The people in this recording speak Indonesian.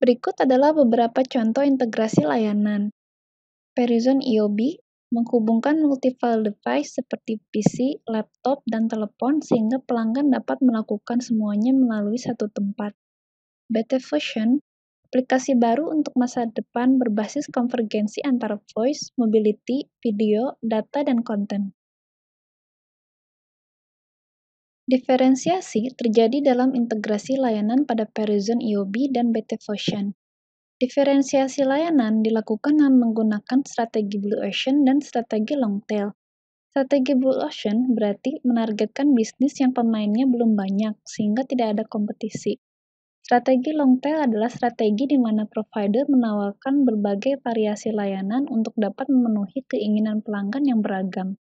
Berikut adalah beberapa contoh integrasi layanan. Verizon IOB menghubungkan multiple device seperti PC, laptop, dan telepon sehingga pelanggan dapat melakukan semuanya melalui satu tempat. Beta Fusion, aplikasi baru untuk masa depan berbasis konvergensi antara voice, mobility, video, data, dan konten. Diferensiasi terjadi dalam integrasi layanan pada Verizon EOB dan BT Fusion. Diferensiasi layanan dilakukan dengan menggunakan strategi Blue Ocean dan strategi Long Tail. Strategi Blue Ocean berarti menargetkan bisnis yang pemainnya belum banyak, sehingga tidak ada kompetisi. Strategi long tail adalah strategi di mana provider menawarkan berbagai variasi layanan untuk dapat memenuhi keinginan pelanggan yang beragam.